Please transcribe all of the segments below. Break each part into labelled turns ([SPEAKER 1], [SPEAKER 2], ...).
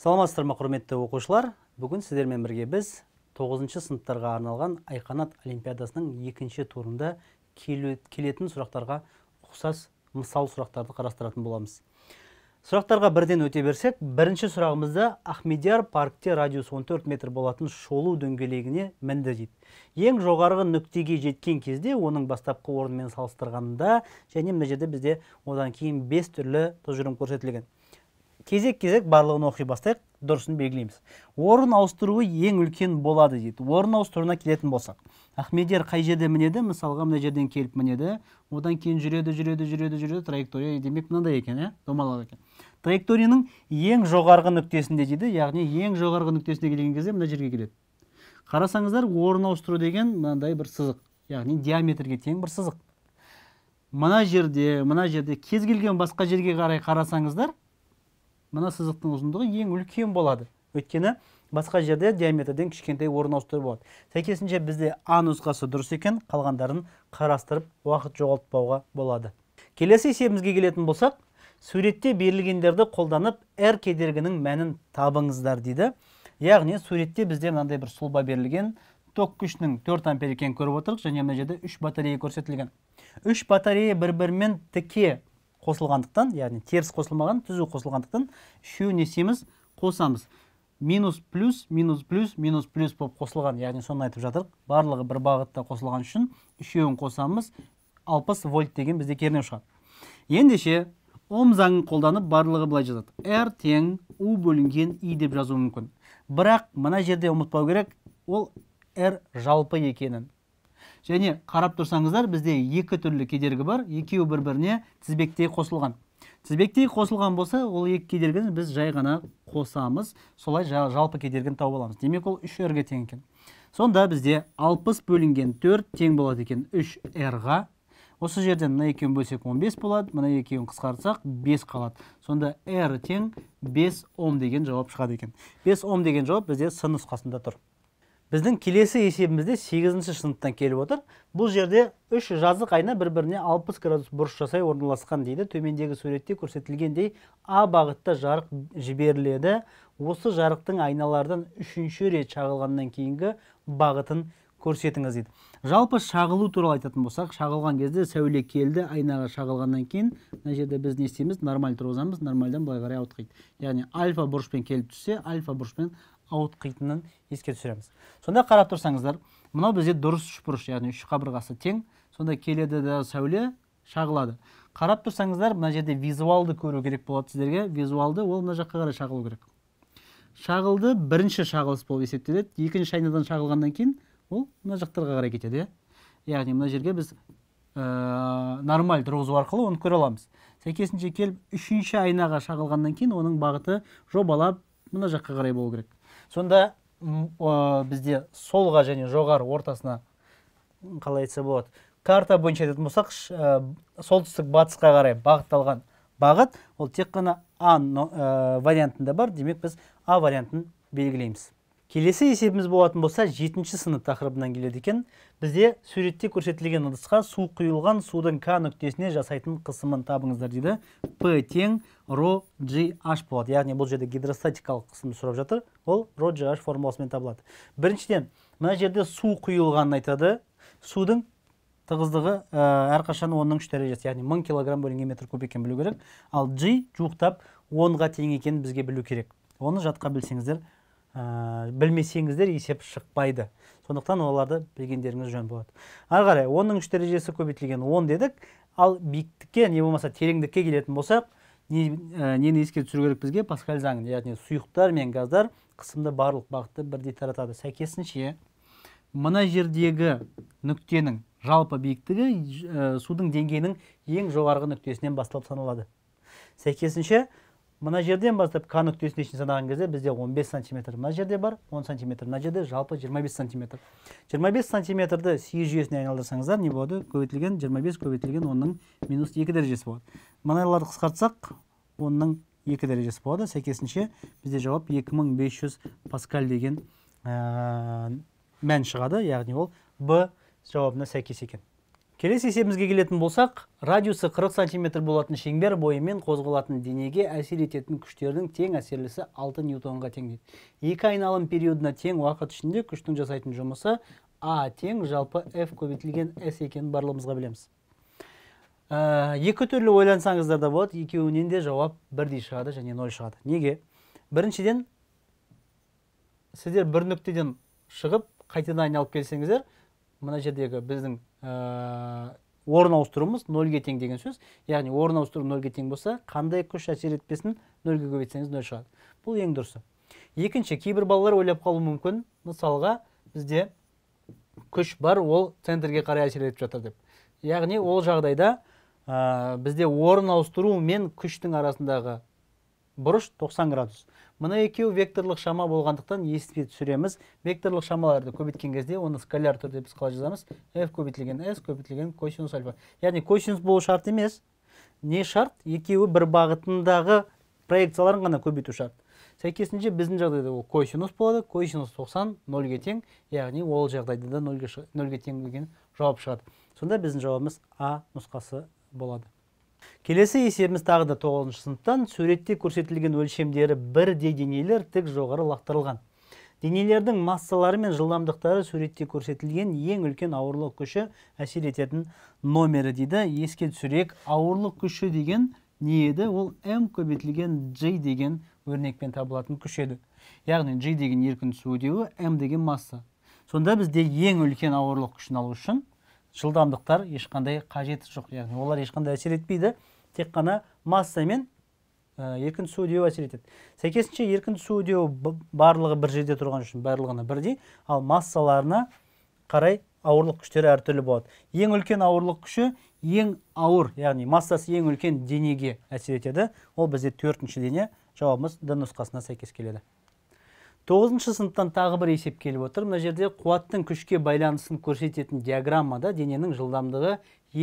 [SPEAKER 1] саламатсыздар ма құрметті оқушылар бүгін сіздермен бірге біз тоғызыншы сыныптарға арналған айқанат олимпиадасының екінші турында келетін сұрақтарға ұқсас мысал сұрақтарды қарастыратын боламыз сұрақтарға бірден өте берсек бірінші сұрағымызда ахмедияр паркте радиус 14 метр болатын шолу дөңгелегіне мінді дейді ең жоғарғы нүктеге жеткен кезде оның бастапқы орнымен салыстырғанда және мына жерде бізде одан кейін бес түрлі тұжырым көрсетілген кезек кезек барлығын оқи бастайық дұрысын белгілейміз орын ауыстыруы ең үлкен болады дейді орын ауыстыруына келетін болсақ ахмедияр қай жерде мінеді мысалға мына жерден келіп мінеді одан кейін жүреді жүреді жүреді жүреді траектория демек мынандай екен иә домалақ екен траекторияның ең жоғарғы нүктесінде дейді яғни ең жоғарғы нүктесіне келген кезде мына жерге келеді қарасаңыздар орын ауыстыру деген мынандай бір сызық яғни диаметрге тең бір сызық мына жерде мына жерде кез келген басқа жерге қарай қарасаңыздар мына сызықтың ұзындығы ең үлкен болады өйткені басқа жерде диаметрден кішкентай орын ауыстыру болады сәйкесінше бізде а нұсқасы дұрыс екен қалғандарын қарастырып уақыт жоғалтпауға болады келесі есебімізге келетін болсақ суретте берілгендерді қолданып r кедергінің мәнін табыңыздар дейді яғни суретте бізде мынандай бір сұлба берілген ток күшінің төрт ампер екенін көріп отырмық және мына жерде үш батарея көрсетілген үш батарея бір бірімен тіке қосылғандықтан яғни теріс қосылмаған түзу қосылғандықтан үшеуін несеміз қосамыз минус плюс минус плюс минус плюс болып қосылған яғни соны айтып жатырық барлығы бір бағытта қосылған үшін үшеуін қосамыз 60 вольт деген бізде кернеу шығады ендеше ом заңын қолданып барлығы былай жазады r тең у бөлінген и деп жазу мүмкін бірақ мына жерде ұмытпау керек ол r жалпы екенін және қарап тұрсаңыздар бізде екі түрлі кедергі бар екеуі бір біріне тізбектей қосылған тізбектей қосылған болса ол екі кедергіні біз жай ғана қосамыз солай жалпы кедергіні тауып аламыз демек ол үш рге тең екен сонда бізде 60 бөлінген 4 тең болады екен 3 рға осы жерден мына екеуін бөлсек 15 болады мына екеуін қысқартсақ 5 қалады сонда r тең 5 ом деген жауап шығады екен 5 ом деген жауап бізде сын нұсқасында тұр біздің келесі есебімізде 8 сыныптан келіп отыр бұл жерде үш жазық айна бір біріне 60 градус бұрыш жасай орналасқан дейді төмендегі суретте көрсетілгендей а бағытта жарық жіберіледі осы жарықтың айналардан үшінші рет шағылғаннан кейінгі бағытын көрсетіңіз дейді жалпы шағылу туралы айтатын болсақ шағылған кезде сәуле келді айнаға шағылғаннан кейін мына жерде біз не істейміз нормаль тұрғызамыз нормальдан былай қарай ауытқиды яғни альфа бұрышпен келіп түссе альфа бұрышпен ауытқитынын еске түсіреміз сонда қарап тұрсаңыздар мынау бізде дұрыс үшбұрыш яғни үш қабырғасы тең сонда келеді да сәуле шағылады қарап тұрсаңыздар мына жерде визуалды көру керек болады сіздерге визуалды ол мына жаққа қарай шағылу керек шағылды бірінші шағылыс болып есептеледі екінші айнадан шағылғаннан кейін ол мына жақтарға қарай кетеді иә яғни мына жерге біз ә, нормаль тұрғызу арқылы оны көре аламыз сәйкесінше келіп үшінші айнаға шағылғаннан кейін оның бағыты жобалап мына жаққа қарай болу керек сонда бізде солға және жоғары ортасына қалай айтса болады карта бойынша айтатын болсақ солтүстік батысқа қарай бағытталған бағыт ол тек қана а ә, вариантында бар демек біз а вариантын белгілейміз келесі есебіміз болатын болса жетінші сынып тақырыбынан келеді екен бізде суретте көрсетілген ыдысқа су құйылған судың к нүктесіне жасайтын қысымын табыңыздар дейді п тең ро аш болады яғни бұл жерде гидростатикалық қысымды сұрап жатыр ол ро gh формуласымен табылады біріншіден мына жерде су құйылғанын айтады судың тығыздығы ә, әрқашан онның үш дәрежесі яғни мың килограмм бөлінген метр куб екенін білу керек ал g жуықтап онға тең екенін бізге білу керек оны жатқа білсеңіздер ә, білмесеңіздер есеп шықпайды сондықтан оларды білгендеріңіз жөн болады ары қарай оның үш дәрежесі көбейтілген он дедік ал биіктікке не болмаса тереңдікке келетін болсақ не, ә, нені еске түсіру керек бізге паскаль заңын яғни сұйықтар мен газдар қысымды барлық бағытты бірдей таратады сәйкесінше мына жердегі нүктенің жалпы биіктігі э, судың деңгейінің ең жоғарғы нүктесінен басталып саналады сәйкесінше мына жерден бастап к нүктесіне шейін санаған кезде бізде 15 сантиметр мына жерде бар 10 сантиметр мына жерде жалпы 25 сантиметр 25 сантиметрді си жүйесіне айналдырсаңыздар не болады көбейтілген 25 көбейтілген 10 минус 2 дәрежесі болады мыналарды қысқартсақ 10-ның 2 дәрежесі болады сәйкесінше бізде жауап 2500 паскаль деген ә, мән шығады яғни ол б жауабына сәйкес екен келесі есебімізге келетін болсақ радиусы 40 сантиметр болатын шеңбер бойымен қозғалатын денеге әсер ететін күштердің тең әсерлісі 6 ньютонға тең дейді екі айналым периодына тең уақыт ішінде күштің жасайтын жұмысы а тең жалпы f көбейтілген S екенін барлығымызға білеміз ә, екі түрлі ойлансаңыздар да болады екеуінен де жауап бірдей шығады және ноль шығады неге біріншіден сіздер бір нүктеден шығып қайтадан айналып келсеңіздер мына жердегі біздің ә, орын ауыстыруымыз нөлге тең деген сөз яғни орын ауыстыру нөлге тең болса қандай күш әсер етпесін нөлге көбейтсеңіз нөл шығады бұл ең дұрысы екінші кейбір балалар ойлап қалуы мүмкін мысалға бізде күш бар ол центрге қарай әсер етіп жатыр деп яғни ол жағдайда ә, бізде орын ауыстыру мен күштің арасындағы бұрыш 90 градус мына екеу векторлық шама болғандықтан еске түсіреміз векторлық шамаларды көбейткен кезде оны скаляр түрде біз қалай жазамыз f көбейтілген s көбейтілген косинус альфа яғни косинус болу шарт емес не шарт екеуі бір бағытындағы проекцияларын ғана көбейту шарт сәйкесінше біздің жағдайда ол косинус болады косинус 90 нөлге тең яғни ол жағдайда да нөлге тең деген жауап шығады сонда біздің жауабымыз а нұсқасы болады келесі есебіміз тағы да тоғызыншы сыныптан суретте көрсетілген өлшемдері бірдей денелер тік жоғары лақтырылған денелердің массалары мен жылдамдықтары суретте көрсетілген ең үлкен ауырлық күші әсер ететін номері дейді еске түсірейік ауырлық күші деген не еді ол M көбейтілген g деген өрнекпен табылатын күш еді яғни g деген еркін түсу деуі деген масса сонда бізде ең үлкен ауырлық күшін алу үшін жылдамдықтар ешқандай қажеті жоқ яғни олар ешқандай әсер етпейді тек қана масса мен э, еркін түсу үдеуі әсер етеді сәйкесінше еркін түсу үдеуі барлығы бір жерде тұрған үшін барлығына бірдей ал массаларына қарай ауырлық күштері әртүрлі болады ең үлкен ауырлық күші ең ауыр яғни массасы ең үлкен денеге әсер етеді ол бізде төртінші дене жауабымыз д нұсқасына сәйкес келеді тоғызыншы сыныптан тағы бір есеп келіп отыр мына жерде қуаттың күшке байланысын көрсететін диаграммада дененің жылдамдығы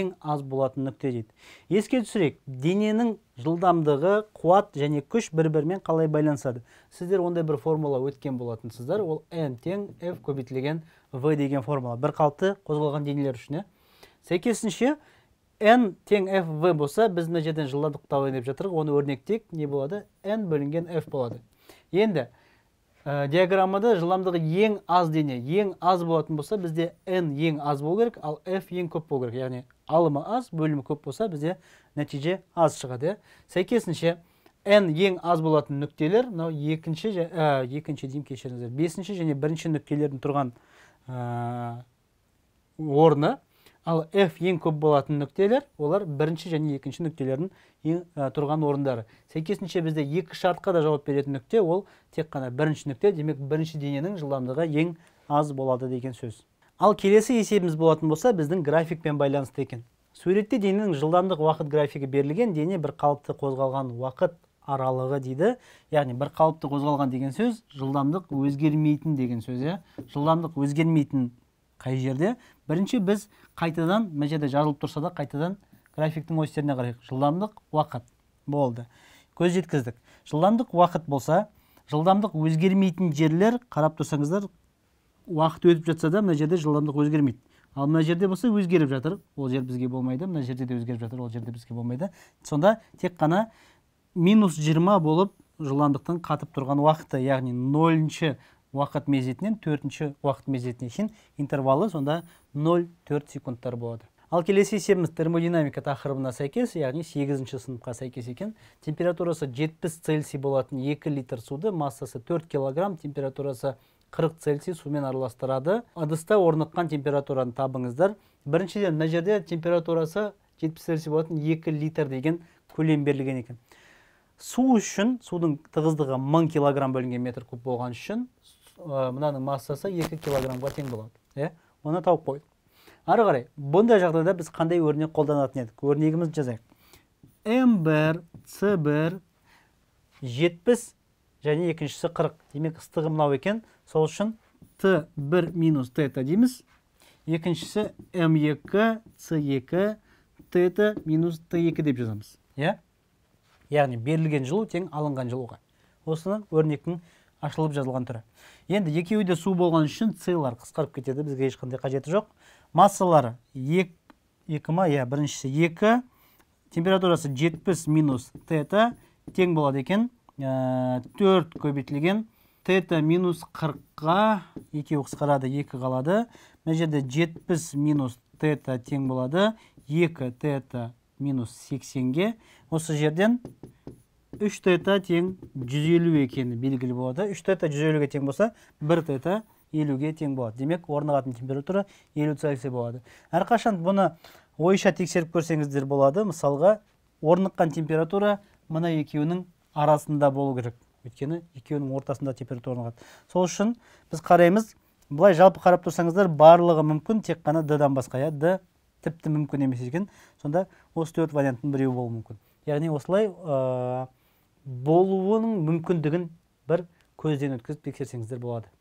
[SPEAKER 1] ең аз болатын нүкте дейді еске түсірейік дененің жылдамдығы қуат және күш бір бірімен қалай байланысады сіздер ондай бір формула өткен болатынсыздар ол n тең f көбейтілген v деген формула бір қалыпты қозғалған денелер үшін иә сәйкесінше n тең f v болса біз мына жерден жылдамдықты табайын деп жатырмық оны өрнектейік не болады n бөлінген f болады енді ә, диаграммада жылдамдығы ең аз дене ең аз болатын болса бізде n ең аз болу керек ал f ең көп болу керек яғни алымы аз бөлімі көп болса бізде нәтиже аз шығады иә сәйкесінше n ең аз болатын нүктелер мынау екінші ә, екінші деймін кешіріңіздер бесінші және бірінші нүктелердің тұрған ә, орны ал f ең көп болатын нүктелер олар бірінші және екінші нүктелердің ең, тұрған орындары сәйкесінше бізде екі шартқа да жауап беретін нүкте ол тек қана бірінші нүкте демек бірінші дененің жылдамдығы ең аз болады деген сөз ал келесі есебіміз болатын болса біздің графикпен байланысты екен суретте дененің жылдамдық уақыт графигі берілген дене бір қалыпты қозғалған уақыт аралығы дейді яғни бір қалыпты қозғалған деген сөз жылдамдық өзгермейтін деген сөз иә жылдамдық өзгермейтін қай жерде бірінші біз қайтадан мына жерде жазылып тұрса да қайтадан графиктің осьтеріне қарайық жылдамдық уақыт болды көз жеткіздік жылдамдық уақыт болса жылдамдық өзгермейтін жерлер қарап тұрсаңыздар уақыт өтіп жатса да мына жерде жылдамдық өзгермейді ал мына жерде болса өзгеріп жатыр ол жер бізге болмайды мына жерде де өзгеріп жатыр ол жерде бізге болмайды сонда тек қана минус жиырма болып жылдамдықтың қатып тұрған уақыты яғни нөлінші уақыт мезетінен төртінші уақыт мезетіне шейін интервалы сонда 0,4 секундтар болады ал келесі есебіміз термодинамика тақырыбына сәйкес яғни сегізінші сыныпқа сәйкес екен температурасы 70 цельсий болатын 2 литр суды массасы 4 килограмм температурасы 40 цельсий сумен араластырады ыдыста орныққан температураны табыңыздар біріншіден мына жерде температурасы 70 цельсий болатын 2 литр деген көлем берілген екен су үшін судың тығыздығы 1000 килограмм бөлінген метр куб болған үшін Э, мынаның массасы 2 килограммға тең болады иә оны тауып қойдық ары қарай бұндай жағдайда біз қандай өрнек қолданатын едік өрнегімізді жазайық м бір с бір жетпіс және екіншісі 40. демек ыстығы мынау екен сол үшін т бір минус тета дейміз екіншісі м екі с екі тета минус т екі деп жазамыз иә яғни берілген жылу тең алынған жылуға осыны өрнектің ашылып жазылған түрі енді екеуі де су болған үшін целлар қысқарып кетеді бізге ешқандай қажеті жоқ массалары ек, екі ма иә біріншісі екі температурасы 70 минус тета тең болады екен ә, төрт көбейтілген тета минус қырыққа екеуі қысқарады екі қалады мына жерде 70 минус тета тең болады екі тета минус сексенге осы жерден үш тета тең жүз елу екені белгілі болады үш тета жүз елуге тең болса бір тета елуге тең болады демек орнығатын температура елу цельсий болады әрқашан бұны ойша тексеріп көрсеңіздер болады мысалға орныққан температура мына екеуінің арасында болу керек өйткені екеуінің ортасында температура орнығады сол үшін біз қараймыз былай жалпы қарап тұрсаңыздар барлығы мүмкін тек қана дан басқа иә д тіпті мүмкін емес екен сонда осы төрт варианттың біреуі болуы мүмкін яғни осылай болуының мүмкіндігін бір көзден өткізіп тексерсеңіздер болады